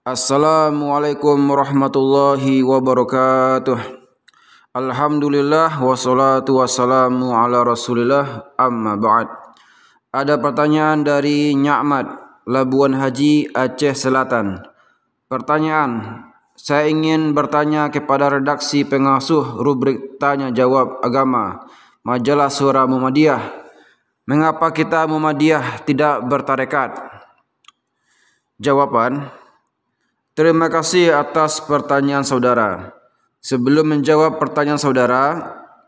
Assalamualaikum warahmatullahi wabarakatuh Alhamdulillah wassalatu wassalamu ala rasulillah amma ba'd Ada pertanyaan dari Nyakmat Labuan Haji Aceh Selatan Pertanyaan Saya ingin bertanya kepada redaksi pengasuh rubrik Tanya Jawab Agama Majalah Suara Muhammadiyah Mengapa kita Muhammadiyah tidak bertarekat? Jawaban Terima kasih atas pertanyaan saudara. Sebelum menjawab pertanyaan saudara,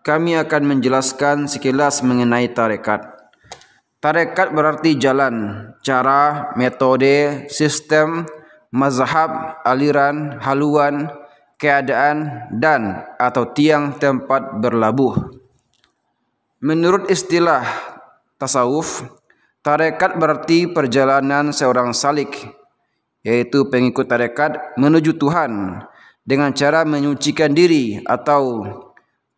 kami akan menjelaskan sekilas mengenai tarekat. Tarekat berarti jalan, cara, metode, sistem, mazhab, aliran, haluan, keadaan, dan atau tiang tempat berlabuh. Menurut istilah tasawuf, tarekat berarti perjalanan seorang salik yaitu pengikut tarekat menuju Tuhan dengan cara menyucikan diri atau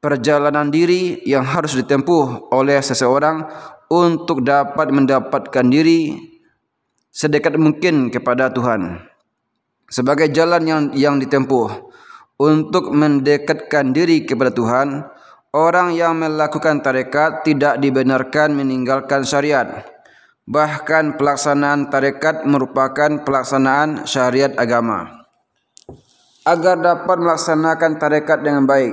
perjalanan diri yang harus ditempuh oleh seseorang untuk dapat mendapatkan diri sedekat mungkin kepada Tuhan sebagai jalan yang yang ditempuh untuk mendekatkan diri kepada Tuhan orang yang melakukan tarekat tidak dibenarkan meninggalkan syariat Bahkan pelaksanaan tarekat merupakan pelaksanaan syariat agama. Agar dapat melaksanakan tarekat dengan baik,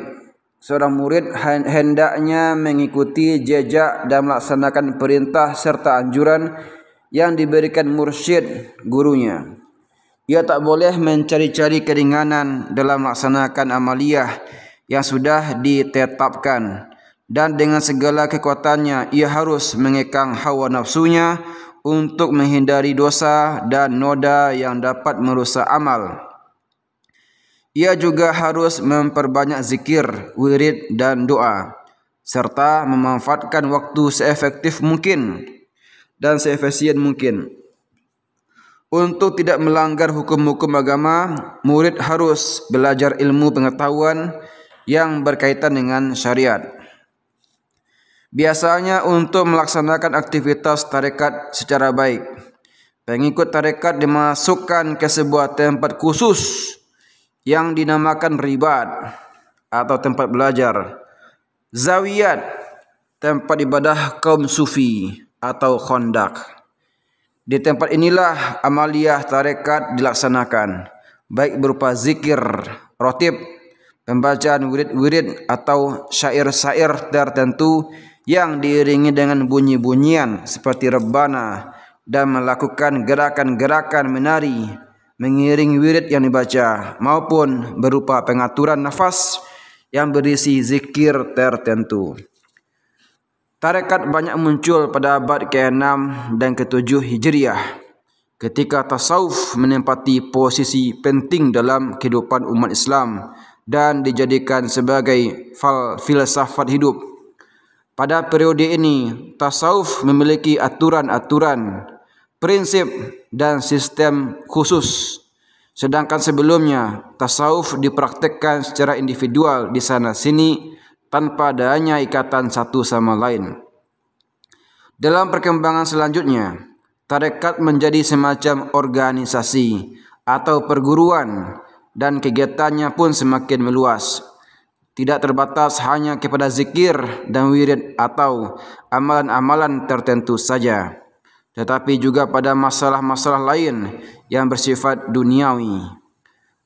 seorang murid hendaknya mengikuti jejak dan melaksanakan perintah serta anjuran yang diberikan mursyid gurunya. Ia tak boleh mencari-cari keringanan dalam melaksanakan amaliyah yang sudah ditetapkan dan dengan segala kekuatannya ia harus mengekang hawa nafsunya untuk menghindari dosa dan noda yang dapat merusak amal. Ia juga harus memperbanyak zikir, wirid dan doa serta memanfaatkan waktu seefektif mungkin dan seefisien mungkin. Untuk tidak melanggar hukum-hukum agama, murid harus belajar ilmu pengetahuan yang berkaitan dengan syariat. Biasanya untuk melaksanakan aktivitas tarekat secara baik. Pengikut tarekat dimasukkan ke sebuah tempat khusus yang dinamakan ribat atau tempat belajar. Zawiyat, tempat ibadah kaum sufi atau khondak. Di tempat inilah amaliyah tarekat dilaksanakan, baik berupa zikir, rotib, pembacaan wirid-wirid atau syair-syair tertentu yang diiringi dengan bunyi-bunyian seperti rebana dan melakukan gerakan-gerakan menari mengiring wirid yang dibaca maupun berupa pengaturan nafas yang berisi zikir tertentu. Tarekat banyak muncul pada abad ke-6 dan ke-7 Hijriah ketika tasawuf menempati posisi penting dalam kehidupan umat Islam dan dijadikan sebagai fal filsafat hidup. Pada periode ini, tasawuf memiliki aturan-aturan, prinsip, dan sistem khusus. Sedangkan sebelumnya, tasawuf dipraktekkan secara individual di sana-sini tanpa adanya ikatan satu sama lain. Dalam perkembangan selanjutnya, tarekat menjadi semacam organisasi atau perguruan dan kegiatannya pun semakin meluas tidak terbatas hanya kepada zikir dan wirid atau amalan-amalan tertentu saja, tetapi juga pada masalah-masalah lain yang bersifat duniawi.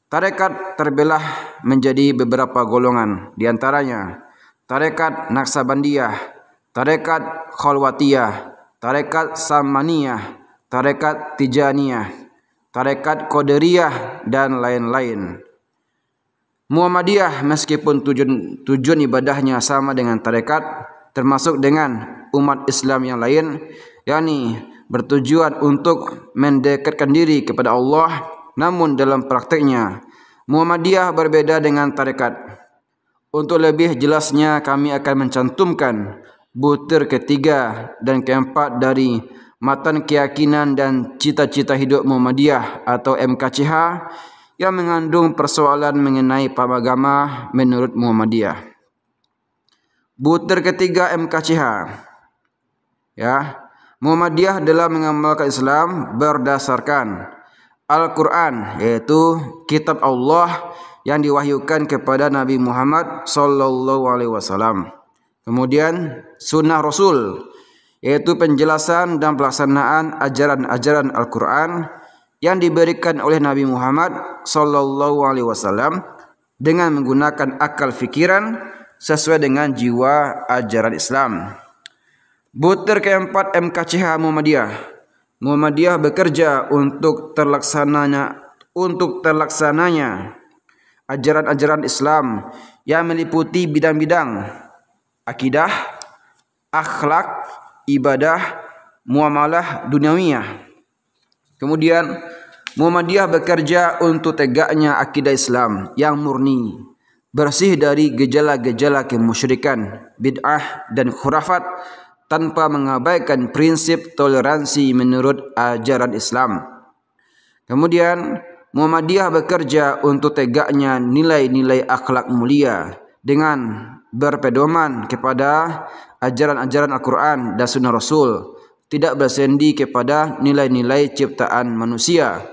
Tarekat terbelah menjadi beberapa golongan, di antaranya tarekat Naksabandiyah, tarekat Khalwatiyah, tarekat Samaniyah, tarekat Tijaniyah, tarekat Qadariyah dan lain-lain. Muhammadiyah meskipun tujuan tujuan ibadahnya sama dengan tarekat termasuk dengan umat Islam yang lain yakni bertujuan untuk mendekatkan diri kepada Allah namun dalam prakteknya Muhammadiyah berbeda dengan tarekat untuk lebih jelasnya kami akan mencantumkan butir ketiga dan keempat dari Matan Keyakinan dan Cita-Cita Hidup Muhammadiyah atau MKCH yang mengandung persoalan mengenai paham agama menurut Muhammadiyah. Butir ketiga MKCH. Ya, Muhammadiyah adalah mengamalkan Islam berdasarkan Al-Qur'an yaitu kitab Allah yang diwahyukan kepada Nabi Muhammad sallallahu alaihi wasallam. Kemudian sunnah Rasul yaitu penjelasan dan pelaksanaan ajaran-ajaran Al-Qur'an yang diberikan oleh Nabi Muhammad Sallallahu Alaihi Wasallam dengan menggunakan akal fikiran sesuai dengan jiwa ajaran Islam. Butir keempat MKCH Muhammadiyah. Muhammadiyah bekerja untuk terlaksananya untuk terlaksananya ajaran-ajaran Islam yang meliputi bidang-bidang akidah, akhlak, ibadah, muamalah duniawiyah. Kemudian Muhammadiyah bekerja untuk tegaknya akidah Islam yang murni, bersih dari gejala-gejala kemusyrikan, bid'ah dan khurafat tanpa mengabaikan prinsip toleransi menurut ajaran Islam. Kemudian, Muhammadiyah bekerja untuk tegaknya nilai-nilai akhlak mulia dengan berpedoman kepada ajaran-ajaran Al-Quran dan Sunnah Rasul, tidak bersendi kepada nilai-nilai ciptaan manusia.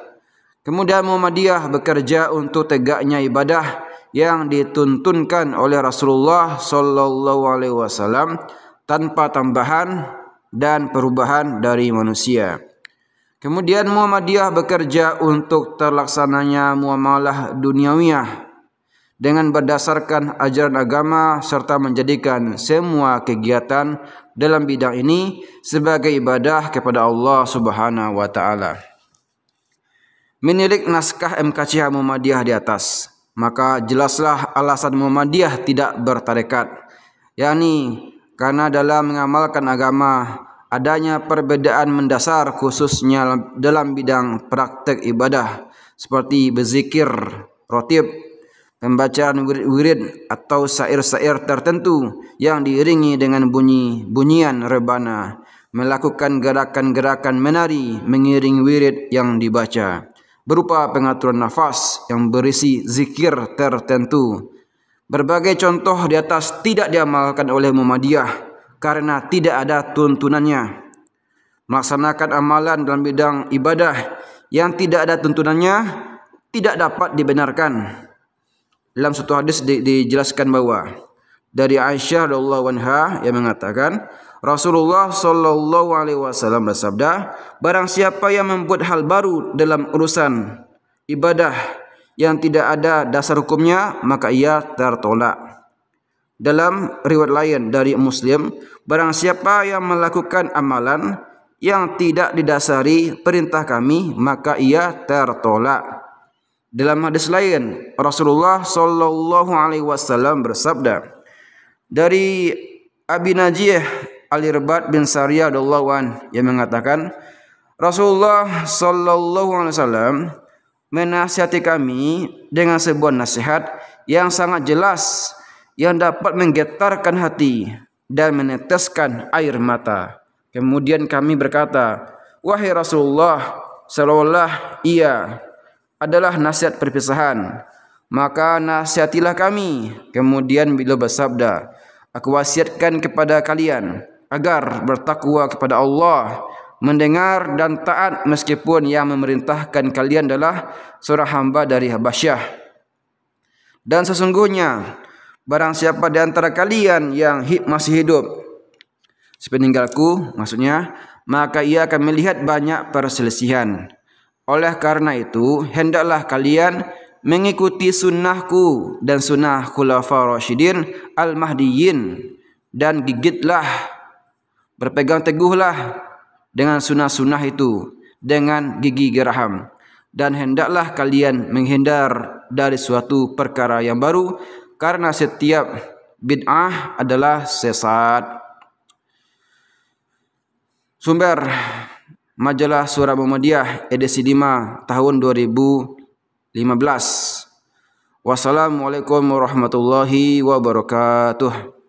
Kemudian Muhammadiyah bekerja untuk tegaknya ibadah yang dituntunkan oleh Rasulullah sallallahu Alaihi Wasallam tanpa tambahan dan perubahan dari manusia. Kemudian Muhammadiyah bekerja untuk terlaksananya muamalah duniawiyah dengan berdasarkan ajaran agama serta menjadikan semua kegiatan dalam bidang ini sebagai ibadah kepada Allah Subhanahu wa taala. Menilik naskah MKCH Muhammadiyah di atas, maka jelaslah alasan Muhammadiyah tidak bertarekat, yakni karena dalam mengamalkan agama adanya perbedaan mendasar khususnya dalam bidang praktek ibadah seperti berzikir, rotib, pembacaan wirid atau sair-sair tertentu yang diiringi dengan bunyi bunyian rebana, melakukan gerakan-gerakan menari mengiring wirid yang dibaca berupa pengaturan nafas yang berisi zikir tertentu. Berbagai contoh di atas tidak diamalkan oleh Muhammadiyah karena tidak ada tuntunannya. Melaksanakan amalan dalam bidang ibadah yang tidak ada tuntunannya tidak dapat dibenarkan. Dalam satu hadis dijelaskan bahwa dari Aisyah radhiyallahu anha yang mengatakan Rasulullah sallallahu alaihi wasallam bersabda barang siapa yang membuat hal baru dalam urusan ibadah yang tidak ada dasar hukumnya maka ia tertolak dalam riwayat lain dari Muslim barang siapa yang melakukan amalan yang tidak didasari perintah kami maka ia tertolak dalam hadis lain Rasulullah sallallahu alaihi wasallam bersabda dari Abi Najih al bin Sariyah radhiyallahu an yang mengatakan Rasulullah sallallahu alaihi wasallam menasihati kami dengan sebuah nasihat yang sangat jelas yang dapat menggetarkan hati dan meneteskan air mata. Kemudian kami berkata, "Wahai Rasulullah, seolah ia adalah nasihat perpisahan, maka nasihatilah kami." Kemudian beliau bersabda, Aku wasiatkan kepada kalian agar bertakwa kepada Allah, mendengar dan taat meskipun yang memerintahkan kalian adalah seorang hamba dari Habasyah. Dan sesungguhnya barang siapa di antara kalian yang masih hidup sepeninggalku maksudnya maka ia akan melihat banyak perselisihan. Oleh karena itu hendaklah kalian mengikuti sunnahku dan sunnah khulafa rasyidin al-mahdiyin dan gigitlah berpegang teguhlah dengan sunnah-sunnah itu dengan gigi geraham dan hendaklah kalian menghindar dari suatu perkara yang baru karena setiap bid'ah adalah sesat sumber majalah Surah Muhammadiyah edisi 5 tahun 2000 15. Wassalamualaikum warahmatullahi wabarakatuh.